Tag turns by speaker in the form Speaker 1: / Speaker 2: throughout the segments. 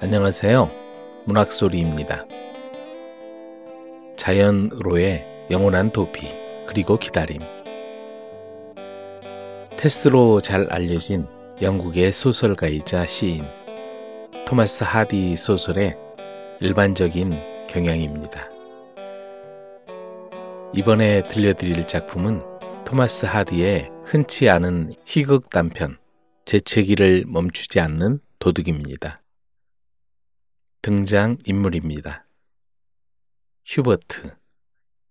Speaker 1: 안녕하세요. 문학소리입니다. 자연으로의 영원한 도피, 그리고 기다림. 테스로 잘 알려진 영국의 소설가이자 시인 토마스 하디 소설의 일반적인 경향입니다. 이번에 들려드릴 작품은 토마스 하디의 흔치 않은 희극 단편 재채기를 멈추지 않는 도둑입니다. 등장인물입니다. 휴버트,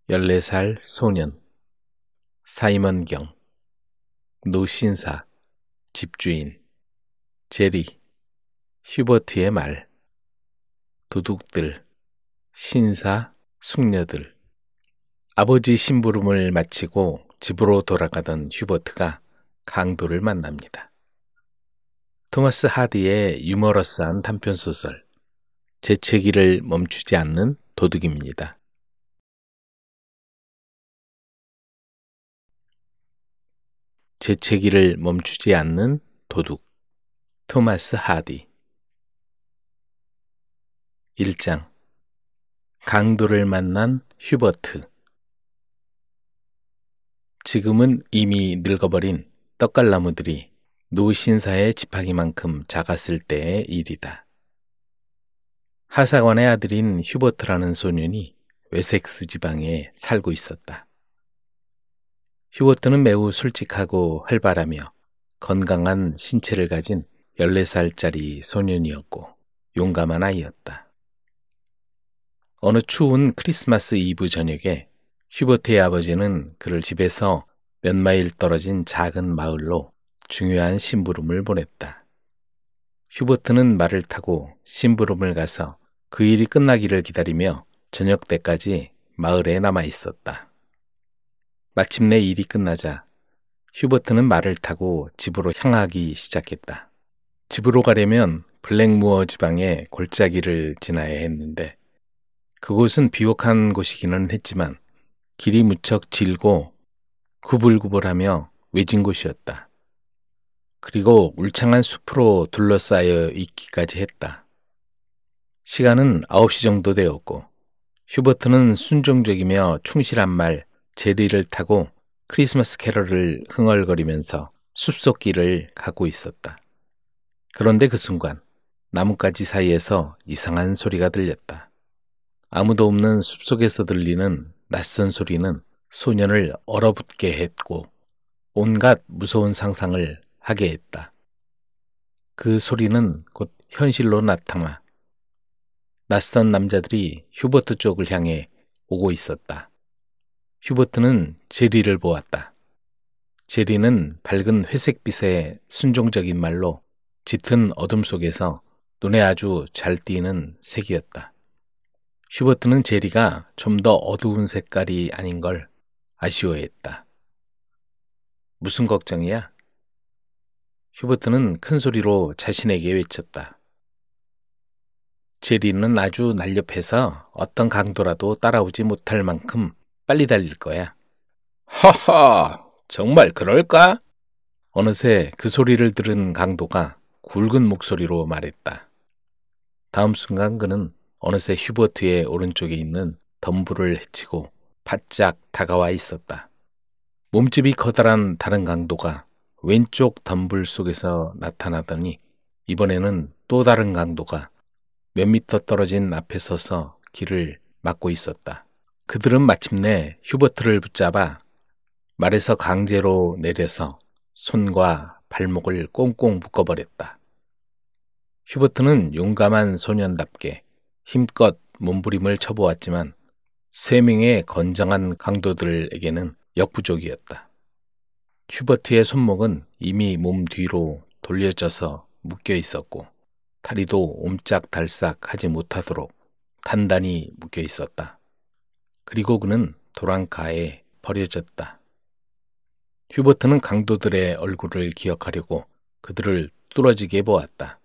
Speaker 1: 14살 소년, 사이먼경, 노신사, 집주인, 제리, 휴버트의 말, 도둑들, 신사, 숙녀들. 아버지 심부름을 마치고 집으로 돌아가던 휴버트가 강도를 만납니다. 토마스 하디의 유머러스한 단편소설 재채기를 멈추지 않는 도둑입니다. 재채기를 멈추지 않는 도둑 토마스 하디 1장 강도를 만난 휴버트 지금은 이미 늙어버린 떡갈나무들이 노신사의 지팡이만큼 작았을 때의 일이다. 하사관의 아들인 휴버트라는 소년이 웨섹스 지방에 살고 있었다. 휴버트는 매우 솔직하고 활발하며 건강한 신체를 가진 14살짜리 소년이었고 용감한 아이였다. 어느 추운 크리스마스 이브 저녁에 휴버트의 아버지는 그를 집에서 몇 마일 떨어진 작은 마을로 중요한 심부름을 보냈다. 휴버트는 말을 타고 심부름을 가서 그 일이 끝나기를 기다리며 저녁 때까지 마을에 남아 있었다. 마침내 일이 끝나자 휴버트는 말을 타고 집으로 향하기 시작했다. 집으로 가려면 블랙무어 지방의 골짜기를 지나야 했는데 그곳은 비옥한 곳이기는 했지만 길이 무척 질고 구불구불하며 외진 곳이었다. 그리고 울창한 숲으로 둘러싸여 있기까지 했다. 시간은 9시 정도 되었고 휴버트는 순종적이며 충실한 말 제리를 타고 크리스마스 캐럴을 흥얼거리면서 숲속 길을 가고 있었다. 그런데 그 순간 나뭇가지 사이에서 이상한 소리가 들렸다. 아무도 없는 숲속에서 들리는 낯선 소리는 소년을 얼어붙게 했고 온갖 무서운 상상을 하게 했다. 그 소리는 곧 현실로 나타나 낯선 남자들이 휴버트 쪽을 향해 오고 있었다. 휴버트는 제리를 보았다. 제리는 밝은 회색빛의 순종적인 말로 짙은 어둠 속에서 눈에 아주 잘 띄는 색이었다. 휴버트는 제리가 좀 더 어두운 색깔이 아닌 걸 아쉬워했다. 무슨 걱정이야? 휴버트는 큰 소리로 자신에게 외쳤다. 제리는 아주 날렵해서 어떤 강도라도 따라오지 못할 만큼 빨리 달릴 거야. 하하, 정말 그럴까? 어느새 그 소리를 들은 강도가 굵은 목소리로 말했다. 다음 순간 그는 어느새 휴버트의 오른쪽에 있는 덤불을 헤치고 바짝 다가와 있었다. 몸집이 커다란 다른 강도가 왼쪽 덤불 속에서 나타나더니 이번에는 또 다른 강도가 몇 미터 떨어진 앞에 서서 길을 막고 있었다. 그들은 마침내 휴버트를 붙잡아 말에서 강제로 내려서 손과 발목을 꽁꽁 묶어버렸다. 휴버트는 용감한 소년답게 힘껏 몸부림을 쳐보았지만 세 명의 건장한 강도들에게는 역부족이었다. 휴버트의 손목은 이미 몸 뒤로 돌려져서 묶여 있었고 다리도 옴짝달싹 하지 못하도록 단단히 묶여 있었다. 그리고 그는 도랑카에 버려졌다. 휴버트는 강도들의 얼굴을 기억하려고 그들을 뚫어지게 보았다.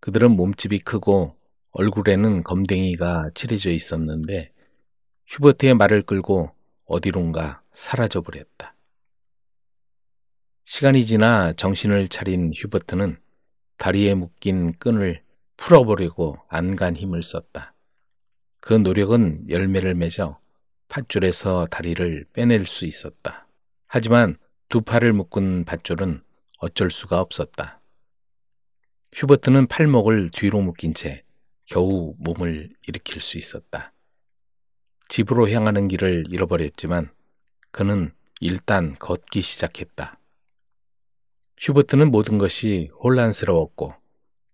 Speaker 1: 그들은 몸집이 크고 얼굴에는 검댕이가 칠해져 있었는데 휴버트의 말을 끌고 어디론가 사라져 버렸다. 시간이 지나 정신을 차린 휴버트는 다리에 묶인 끈을 풀어버리고 안간 힘을 썼다. 그 노력은 열매를 맺어 팥줄에서 다리를 빼낼 수 있었다. 하지만 두 팔을 묶은 밧줄은 어쩔 수가 없었다. 휴버트는 팔목을 뒤로 묶인 채 겨우 몸을 일으킬 수 있었다. 집으로 향하는 길을 잃어버렸지만 그는 일단 걷기 시작했다. 슈버트는 모든 것이 혼란스러웠고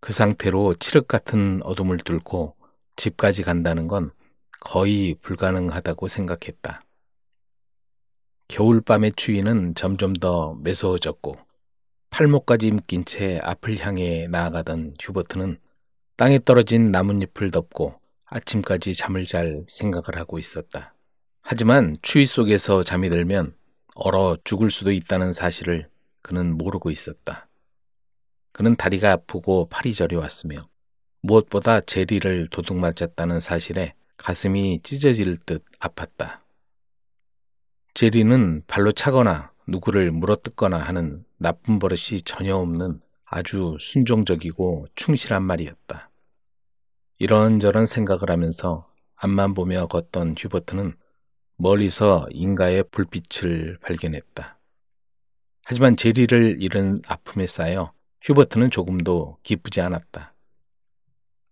Speaker 1: 그 상태로 칠흑 같은 어둠을 뚫고 집까지 간다는 건 거의 불가능하다고 생각했다. 겨울밤의 추위는 점점 더 매서워졌고 팔목까지 힘낀 채 앞을 향해 나아가던 휴버트는 땅에 떨어진 나뭇잎을 덮고 아침까지 잠을 잘 생각을 하고 있었다. 하지만 추위 속에서 잠이 들면 얼어 죽을 수도 있다는 사실을 그는 모르고 있었다. 그는 다리가 아프고 팔이 저리 왔으며 무엇보다 제리를 도둑 맞았다는 사실에 가슴이 찢어질 듯 아팠다. 제리는 발로 차거나 누구를 물어뜯거나 하는 나쁜 버릇이 전혀 없는 아주 순종적이고 충실한 말이었다. 이런저런 생각을 하면서 앞만 보며 걷던 휴버트는 멀리서 인가의 불빛을 발견했다. 하지만 제리를 잃은 아픔에 쌓여 휴버트는 조금도 기쁘지 않았다.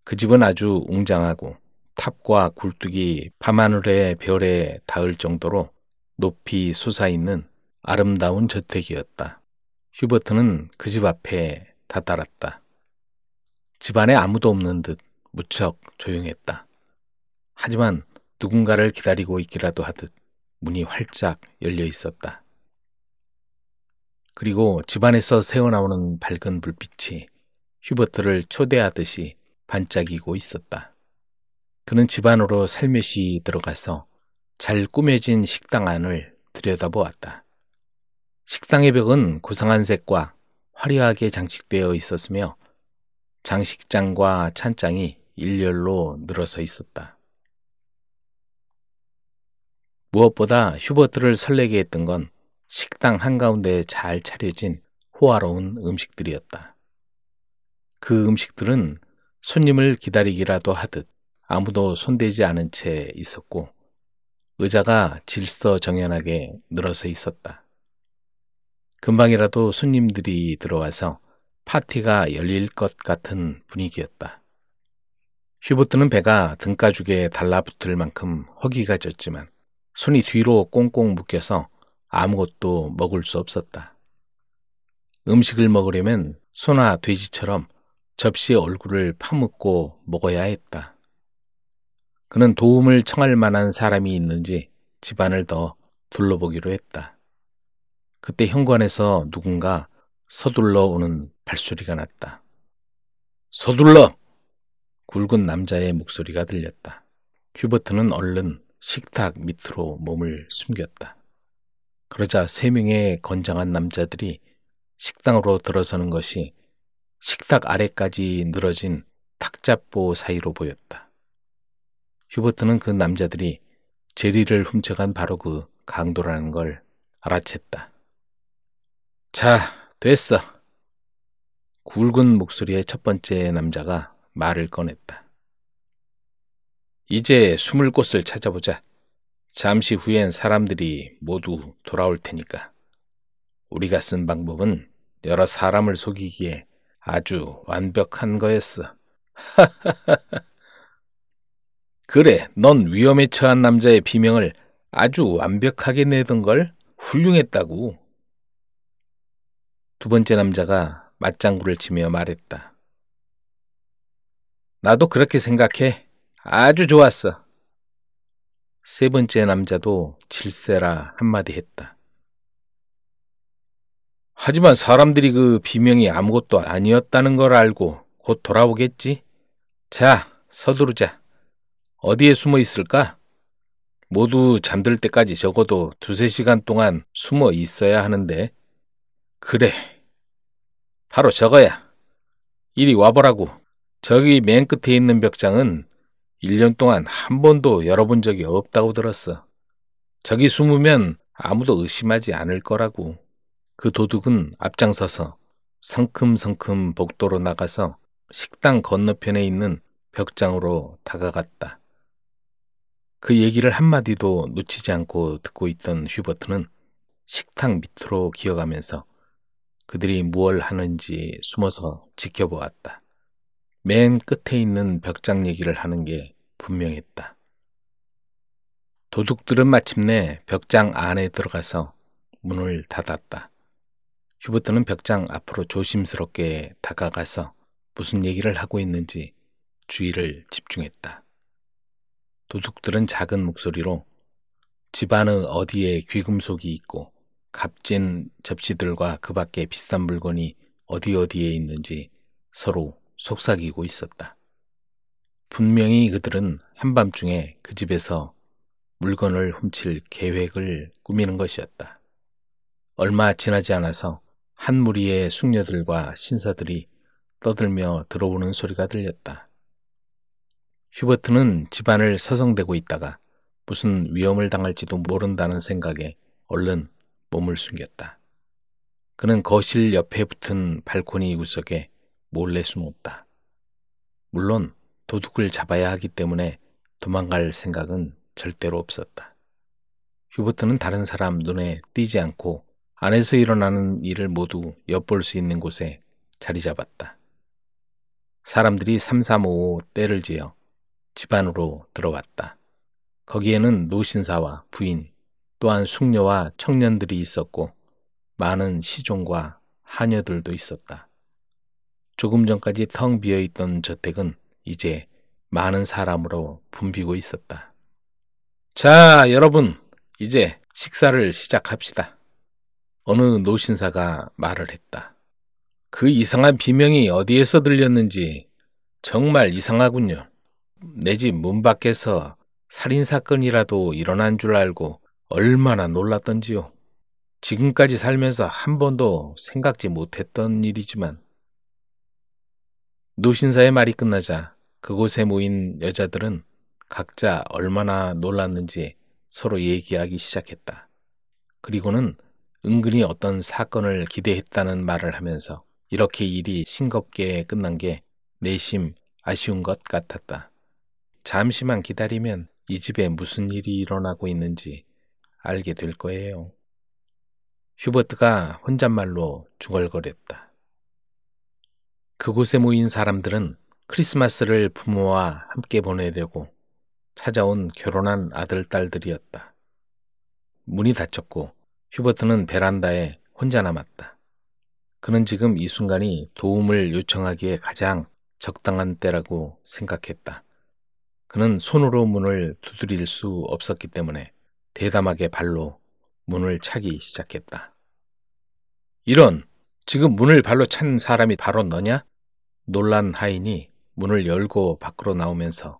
Speaker 1: 그 집은 아주 웅장하고 탑과 굴뚝이 밤하늘의 별에 닿을 정도로 높이 솟아있는 아름다운 저택이었다. 휴버트는 그 집 앞에 다다랐다. 집안에 아무도 없는 듯 무척 조용했다. 하지만 누군가를 기다리고 있기라도 하듯 문이 활짝 열려 있었다. 그리고 집안에서 새어나오는 밝은 불빛이 휴버트를 초대하듯이 반짝이고 있었다. 그는 집안으로 살며시 들어가서 잘 꾸며진 식당 안을 들여다보았다. 식당의 벽은 고상한 색과 화려하게 장식되어 있었으며 장식장과 찬장이 일렬로 늘어서 있었다. 무엇보다 휴버트를 설레게 했던 건 식당 한가운데 에잘 차려진 호화로운 음식들이었다. 그 음식들은 손님을 기다리기라도 하듯 아무도 손대지 않은 채 있었고 의자가 질서정연하게 늘어서 있었다. 금방이라도 손님들이 들어와서 파티가 열릴 것 같은 분위기였다. 휴보트는 배가 등가죽에 달라붙을 만큼 허기가 졌지만 손이 뒤로 꽁꽁 묶여서 아무것도 먹을 수 없었다. 음식을 먹으려면 소나 돼지처럼 접시에 얼굴을 파묻고 먹어야 했다. 그는 도움을 청할 만한 사람이 있는지 집안을 더 둘러보기로 했다. 그때 현관에서 누군가 서둘러 오는 발소리가 났다. 서둘러! 굵은 남자의 목소리가 들렸다. 큐버트는 얼른 식탁 밑으로 몸을 숨겼다. 그러자 세 명의 건장한 남자들이 식당으로 들어서는 것이 식탁 아래까지 늘어진 탁자보 사이로 보였다. 휴버트는 그 남자들이 제리를 훔쳐간 바로 그 강도라는 걸 알아챘다. 자, 됐어. 굵은 목소리의 첫 번째 남자가 말을 꺼냈다. 이제 숨을 곳을 찾아보자. 잠시 후엔 사람들이 모두 돌아올 테니까. 우리가 쓴 방법은 여러 사람을 속이기에 아주 완벽한 거였어. 그래, 넌 위험에 처한 남자의 비명을 아주 완벽하게 내던 걸 훌륭했다고. 두 번째 남자가 맞장구를 치며 말했다. 나도 그렇게 생각해. 아주 좋았어. 세 번째 남자도 질세라 한마디 했다. 하지만 사람들이 그 비명이 아무것도 아니었다는 걸 알고 곧 돌아오겠지. 자, 서두르자. 어디에 숨어 있을까? 모두 잠들 때까지 적어도 두세 시간 동안 숨어 있어야 하는데. 그래. 바로 적어야 이리 와보라고. 저기 맨 끝에 있는 벽장은 1년 동안 한 번도 열어본 적이 없다고 들었어. 저기 숨으면 아무도 의심하지 않을 거라고. 그 도둑은 앞장서서 성큼성큼 복도로 나가서 식당 건너편에 있는 벽장으로 다가갔다. 그 얘기를 한마디도 놓치지 않고 듣고 있던 휴버트는 식탁 밑으로 기어가면서 그들이 무얼 하는지 숨어서 지켜보았다. 맨 끝에 있는 벽장 얘기를 하는 게 분명했다. 도둑들은 마침내 벽장 안에 들어가서 문을 닫았다. 휴버트는 벽장 앞으로 조심스럽게 다가가서 무슨 얘기를 하고 있는지 주의를 집중했다. 도둑들은 작은 목소리로 집안의 어디에 귀금속이 있고 값진 접시들과 그 밖에 비싼 물건이 어디 어디에 있는지 서로 속삭이고 있었다. 분명히 그들은 한밤중에 그 집에서 물건을 훔칠 계획을 꾸미는 것이었다. 얼마 지나지 않아서 한 무리의 숙녀들과 신사들이 떠들며 들어오는 소리가 들렸다. 휴버트는 집안을 서성대고 있다가 무슨 위험을 당할지도 모른다는 생각에 얼른 몸을 숨겼다. 그는 거실 옆에 붙은 발코니 구석에 몰래 숨었다. 물론 도둑을 잡아야 하기 때문에 도망갈 생각은 절대로 없었다. 휴버트는 다른 사람 눈에 띄지 않고 안에서 일어나는 일을 모두 엿볼 수 있는 곳에 자리 잡았다. 사람들이 삼삼오오 때를 지어 집 안으로 들어왔다 거기에는 노신사와 부인, 또한 숙녀와 청년들이 있었고 많은 시종과 하녀들도 있었다. 조금 전까지 텅 비어있던 저택은 이제 많은 사람으로 붐비고 있었다. 자, 여러분, 이제 식사를 시작합시다. 어느 노신사가 말을 했다. 그 이상한 비명이 어디에서 들렸는지 정말 이상하군요. 내 집 문 밖에서 살인사건이라도 일어난 줄 알고 얼마나 놀랐던지요. 지금까지 살면서 한 번도 생각지 못했던 일이지만 노신사의 말이 끝나자 그곳에 모인 여자들은 각자 얼마나 놀랐는지 서로 얘기하기 시작했다. 그리고는 은근히 어떤 사건을 기대했다는 말을 하면서 이렇게 일이 싱겁게 끝난 게 내심 아쉬운 것 같았다. 잠시만 기다리면 이 집에 무슨 일이 일어나고 있는지 알게 될 거예요. 휴버트가 혼잣말로 중얼거렸다. 그곳에 모인 사람들은 크리스마스를 부모와 함께 보내려고 찾아온 결혼한 아들, 딸들이었다. 문이 닫혔고 휴버트는 베란다에 혼자 남았다. 그는 지금 이 순간이 도움을 요청하기에 가장 적당한 때라고 생각했다. 그는 손으로 문을 두드릴 수 없었기 때문에 대담하게 발로 문을 차기 시작했다. 이런! 지금 문을 발로 찬 사람이 바로 너냐? 놀란 하인이 문을 열고 밖으로 나오면서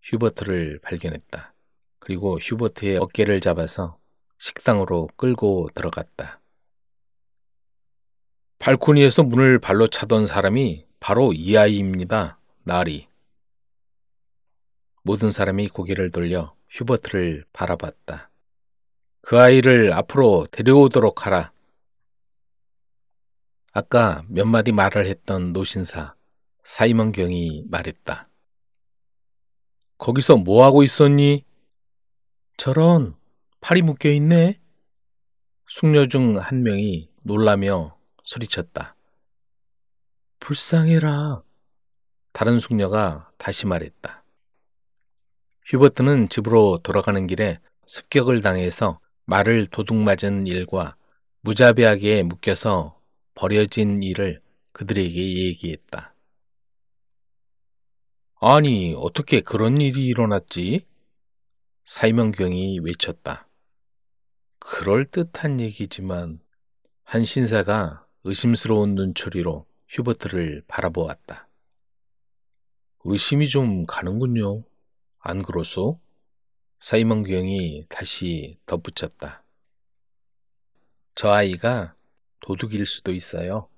Speaker 1: 휴버트를 발견했다. 그리고 휴버트의 어깨를 잡아서 식당으로 끌고 들어갔다. 발코니에서 문을 발로 차던 사람이 바로 이 아이입니다. 나리. 모든 사람이 고개를 돌려 휴버트를 바라봤다. 그 아이를 앞으로 데려오도록 하라. 아까 몇 마디 말을 했던 노신사 사이먼경이 말했다. 거기서 뭐 하고 있었니? 저런 팔이 묶여 있네. 숙녀 중 한 명이 놀라며 소리쳤다. 불쌍해라. 다른 숙녀가 다시 말했다. 휴버트는 집으로 돌아가는 길에 습격을 당해서 말을 도둑맞은 일과 무자비하게 묶여서 버려진 일을 그들에게 얘기했다. 아니, 어떻게 그런 일이 일어났지? 사이명경이 외쳤다. 그럴듯한 얘기지만 한 신사가 의심스러운 눈초리로 휴버트를 바라보았다. 의심이 좀 가는군요. 안 그러소? 사이먼 경이 다시 덧붙였다. 저 아이가 도둑일 수도 있어요.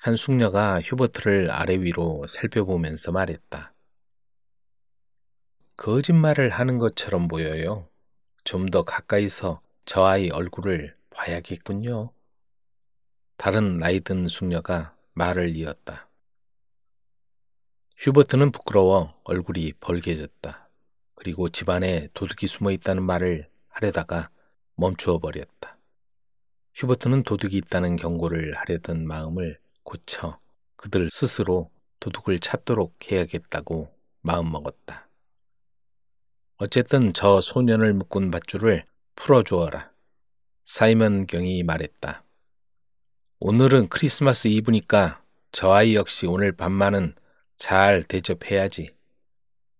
Speaker 1: 한 숙녀가 휴버트를 아래 위로 살펴보면서 말했다. 거짓말을 하는 것처럼 보여요. 좀 더 가까이서 저 아이 얼굴을 봐야겠군요. 다른 나이 든 숙녀가 말을 이었다. 휴버트는 부끄러워 얼굴이 벌개졌다. 그리고 집안에 도둑이 숨어 있다는 말을 하려다가 멈추어 버렸다. 휴버트는 도둑이 있다는 경고를 하려던 마음을 고쳐 그들 스스로 도둑을 찾도록 해야겠다고 마음먹었다. 어쨌든 저 소년을 묶은 밧줄을 풀어주어라. 사이먼 경이 말했다. 오늘은 크리스마스 이브니까 저 아이 역시 오늘 밤만은 잘 대접해야지.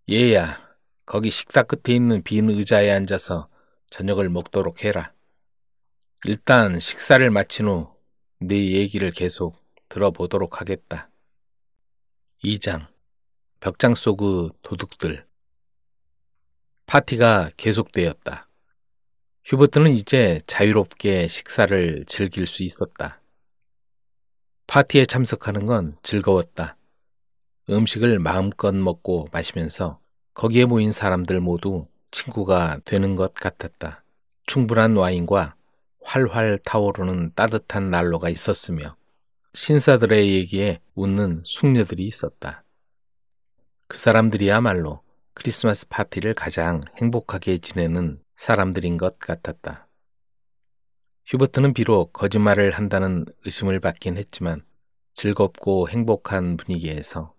Speaker 1: 얘야, 거기 식탁 끝에 있는 빈 의자에 앉아서 저녁을 먹도록 해라. 일단 식사를 마친 후 네 얘기를 계속 들어보도록 하겠다. 2장 벽장 속의 그 도둑들 파티가 계속되었다. 휴버트는 이제 자유롭게 식사를 즐길 수 있었다. 파티에 참석하는 건 즐거웠다. 음식을 마음껏 먹고 마시면서 거기에 모인 사람들 모두 친구가 되는 것 같았다. 충분한 와인과 활활 타오르는 따뜻한 난로가 있었으며 신사들의 얘기에 웃는 숙녀들이 있었다. 그 사람들이야말로 크리스마스 파티를 가장 행복하게 지내는 사람들인 것 같았다. 휴버트는 비록 거짓말을 한다는 의심을 받긴 했지만 즐겁고 행복한 분위기에서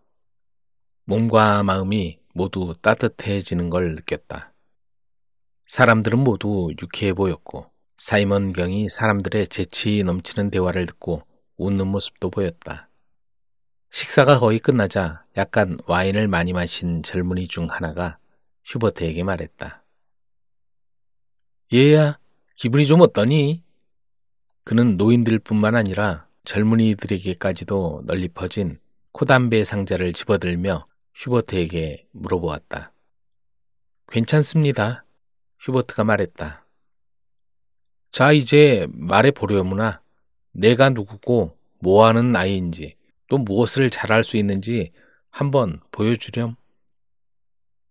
Speaker 1: 몸과 마음이 모두 따뜻해지는 걸 느꼈다. 사람들은 모두 유쾌해 보였고 사이먼 경이 사람들의 재치 넘치는 대화를 듣고 웃는 모습도 보였다. 식사가 거의 끝나자 약간 와인을 많이 마신 젊은이 중 하나가 휴버트에게 말했다. 얘야, 기분이 좀 어떠니? 그는 노인들뿐만 아니라 젊은이들에게까지도 널리 퍼진 코담배 상자를 집어들며 휴버트에게 물어보았다. 괜찮습니다. 휴버트가 말했다. 자, 이제 말해 보려무나 내가 누구고 뭐 하는 아이인지 또 무엇을 잘할 수 있는지 한번 보여주렴.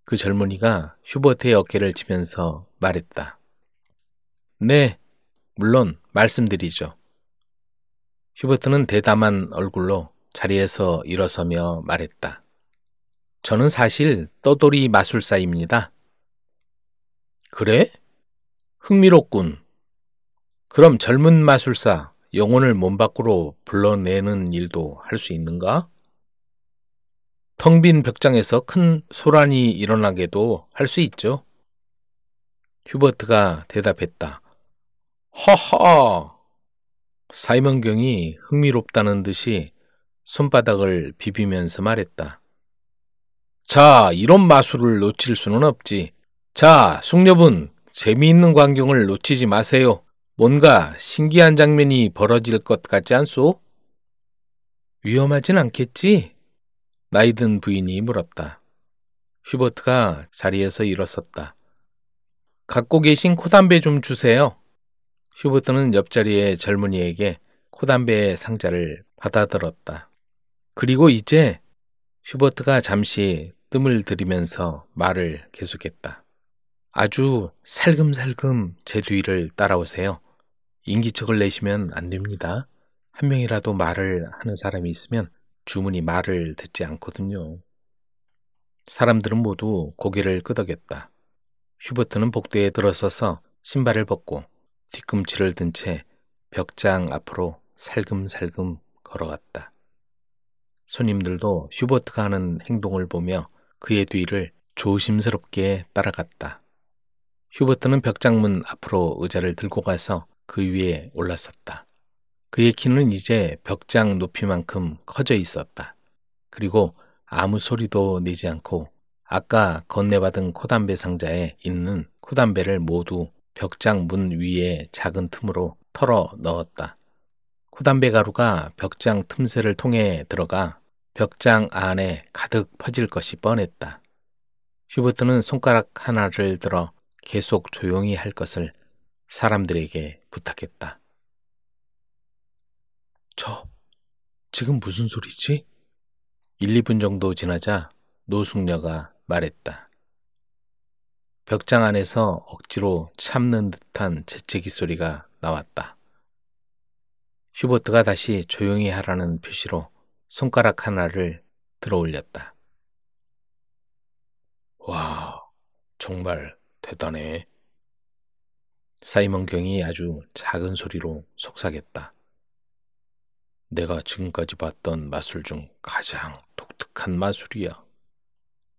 Speaker 1: 그 젊은이가 휴버트의 어깨를 치면서 말했다. 네, 물론 말씀드리죠. 휴버트는 대담한 얼굴로 자리에서 일어서며 말했다. 저는 사실 떠돌이 마술사입니다. 그래? 흥미롭군. 그럼 젊은 마술사, 영혼을 몸 밖으로 불러내는 일도 할 수 있는가? 텅 빈 벽장에서 큰 소란이 일어나게도 할 수 있죠. 휴버트가 대답했다. 허허! 사이먼경이 흥미롭다는 듯이 손바닥을 비비면서 말했다. 자, 이런 마술을 놓칠 수는 없지. 자, 숙녀분, 재미있는 광경을 놓치지 마세요. 뭔가 신기한 장면이 벌어질 것 같지 않소? 위험하진 않겠지? 나이 든 부인이 물었다. 휴버트가 자리에서 일어섰다. 갖고 계신 코담배 좀 주세요. 휴버트는 옆자리의 젊은이에게 코담배의 상자를 받아들었다. 그리고 이제 휴버트가 잠시 뜸을 들이면서 말을 계속했다. 아주 살금살금 제 뒤를 따라오세요. 인기척을 내시면 안 됩니다. 한 명이라도 말을 하는 사람이 있으면 주문이 말을 듣지 않거든요. 사람들은 모두 고개를 끄덕였다. 휴버트는 복도에 들어서서 신발을 벗고 뒤꿈치를 든 채 벽장 앞으로 살금살금 걸어갔다. 손님들도 휴버트가 하는 행동을 보며 그의 뒤를 조심스럽게 따라갔다. 휴버트는 벽장문 앞으로 의자를 들고 가서 그 위에 올라섰다 그의 키는 이제 벽장 높이만큼 커져 있었다. 그리고 아무 소리도 내지 않고 아까 건네받은 코담배 상자에 있는 코담배를 모두 벽장 문 위에 작은 틈으로 털어 넣었다. 코담배 가루가 벽장 틈새를 통해 들어가 벽장 안에 가득 퍼질 것이 뻔했다. 휴버트는 손가락 하나를 들어 계속 조용히 할 것을 사람들에게 부탁했다. 저, 지금 무슨 소리지? 1, 2분 정도 지나자 노숙녀가 말했다. 벽장 안에서 억지로 참는 듯한 재채기 소리가 나왔다. 휴버트가 다시 조용히 하라는 표시로 손가락 하나를 들어 올렸다. 와, 정말 대단해. 사이먼 경이 아주 작은 소리로 속삭였다. 내가 지금까지 봤던 마술 중 가장 독특한 마술이야.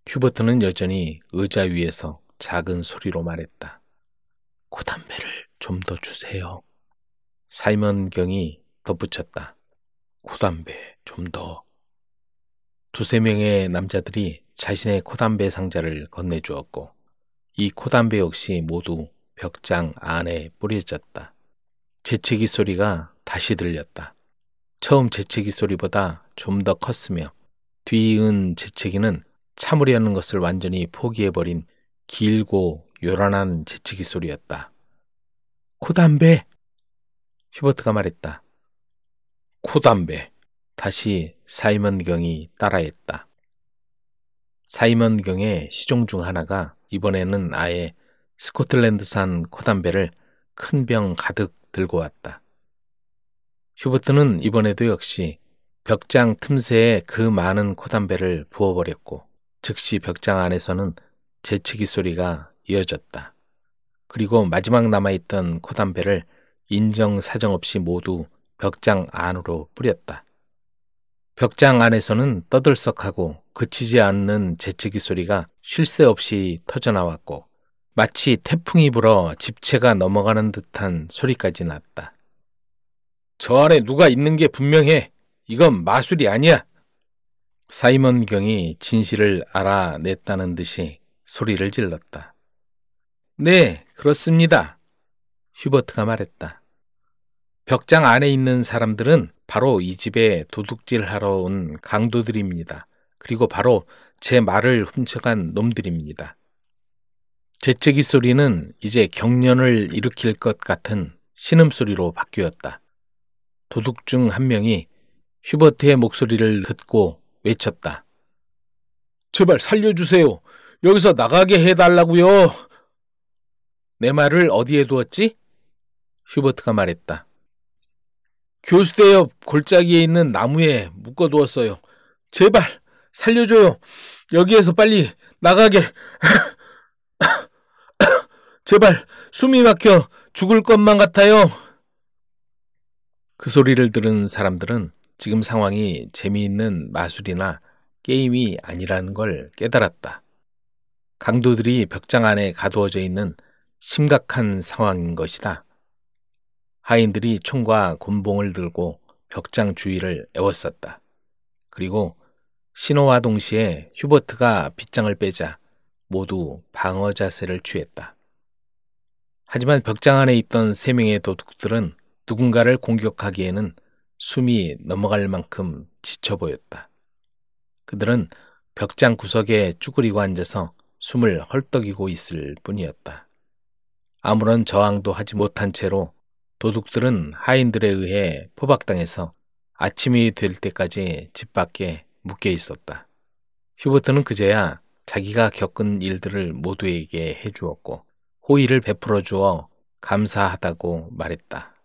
Speaker 1: 휴버트는 여전히 의자 위에서 작은 소리로 말했다. 고담배를 좀 더 주세요. 사이먼 경이 덧붙였다. 고담배 좀 더. 두세 명의 남자들이 자신의 코담배 상자를 건네주었고 이 코담배 역시 모두 벽장 안에 뿌려졌다. 재채기 소리가 다시 들렸다. 처음 재채기 소리보다 좀 더 컸으며 뒤이은 재채기는 참으려는 것을 완전히 포기해버린 길고 요란한 재채기 소리였다. 코담배! 휴버트가 말했다. 코담배! 다시 사이먼 경이 따라했다. 사이먼 경의 시종 중 하나가 이번에는 아예 스코틀랜드산 코담배를 큰 병 가득 들고 왔다. 휴버트는 이번에도 역시 벽장 틈새에 그 많은 코담배를 부어버렸고 즉시 벽장 안에서는 재채기 소리가 이어졌다. 그리고 마지막 남아있던 코담배를 인정사정 없이 모두 벽장 안으로 뿌렸다. 벽장 안에서는 떠들썩하고 그치지 않는 재채기 소리가 쉴 새 없이 터져나왔고 마치 태풍이 불어 집채가 넘어가는 듯한 소리까지 났다. 저 안에 누가 있는 게 분명해. 이건 마술이 아니야. 사이먼 경이 진실을 알아냈다는 듯이 소리를 질렀다. 네, 그렇습니다. 휴버트가 말했다. 벽장 안에 있는 사람들은 바로 이 집에 도둑질하러 온 강도들입니다. 그리고 바로 제 말을 훔쳐간 놈들입니다. 재채기 소리는 이제 경련을 일으킬 것 같은 신음소리로 바뀌었다. 도둑 중 한 명이 휴버트의 목소리를 듣고 외쳤다. 제발 살려주세요. 여기서 나가게 해달라고요. 내 말을 어디에 두었지? 휴버트가 말했다. 교수대 옆 골짜기에 있는 나무에 묶어두었어요. 제발 살려줘요. 여기에서 빨리 나가게. 제발 숨이 막혀 죽을 것만 같아요. 그 소리를 들은 사람들은 지금 상황이 재미있는 마술이나 게임이 아니라는 걸 깨달았다. 강도들이 벽장 안에 가두어져 있는 심각한 상황인 것이다. 하인들이 총과 곤봉을 들고 벽장 주위를 애웠었다. 그리고 신호와 동시에 휴버트가 빗장을 빼자 모두 방어 자세를 취했다. 하지만 벽장 안에 있던 세 명의 도둑들은 누군가를 공격하기에는 숨이 넘어갈 만큼 지쳐 보였다. 그들은 벽장 구석에 쭈그리고 앉아서 숨을 헐떡이고 있을 뿐이었다. 아무런 저항도 하지 못한 채로 도둑들은 하인들에 의해 포박당해서 아침이 될 때까지 집 밖에 묶여 있었다. 휴버트는 그제야 자기가 겪은 일들을 모두에게 해주었고 호의를 베풀어 주어 감사하다고 말했다.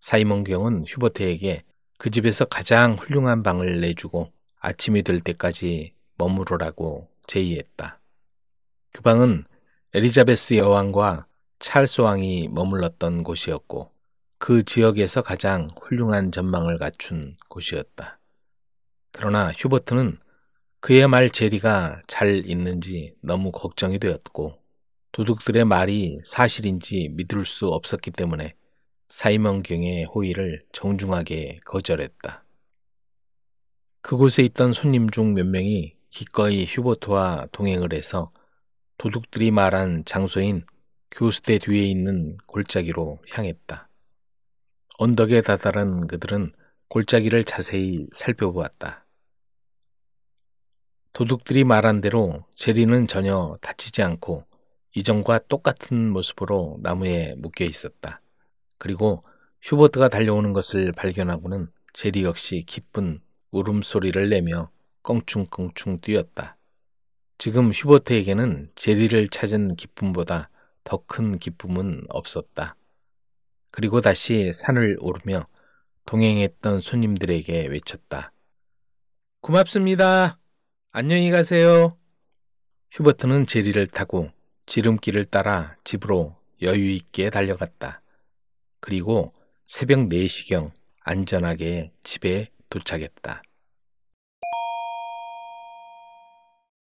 Speaker 1: 사이먼 경은 휴버트에게 그 집에서 가장 훌륭한 방을 내주고 아침이 될 때까지 머무르라고 제의했다. 그 방은 에리자베스 여왕과 찰스 왕이 머물렀던 곳이었고 그 지역에서 가장 훌륭한 전망을 갖춘 곳이었다. 그러나 휴버트는 그의 말 제리가 잘 있는지 너무 걱정이 되었고 도둑들의 말이 사실인지 믿을 수 없었기 때문에 사이먼경의 호의를 정중하게 거절했다. 그곳에 있던 손님 중 몇 명이 기꺼이 휴버트와 동행을 해서 도둑들이 말한 장소인 교수대 뒤에 있는 골짜기로 향했다. 언덕에 다다른 그들은 골짜기를 자세히 살펴보았다. 도둑들이 말한 대로 제리는 전혀 다치지 않고 이전과 똑같은 모습으로 나무에 묶여 있었다. 그리고 휴버트가 달려오는 것을 발견하고는 제리 역시 기쁜 울음소리를 내며 껑충껑충 뛰었다. 지금 휴버트에게는 제리를 찾은 기쁨보다 더 큰 기쁨은 없었다. 그리고 다시 산을 오르며 동행했던 손님들에게 외쳤다. 고맙습니다. 안녕히 가세요. 휴버트는 제리를 타고 지름길을 따라 집으로 여유 있게 달려갔다. 그리고 새벽 4시경 안전하게 집에 도착했다.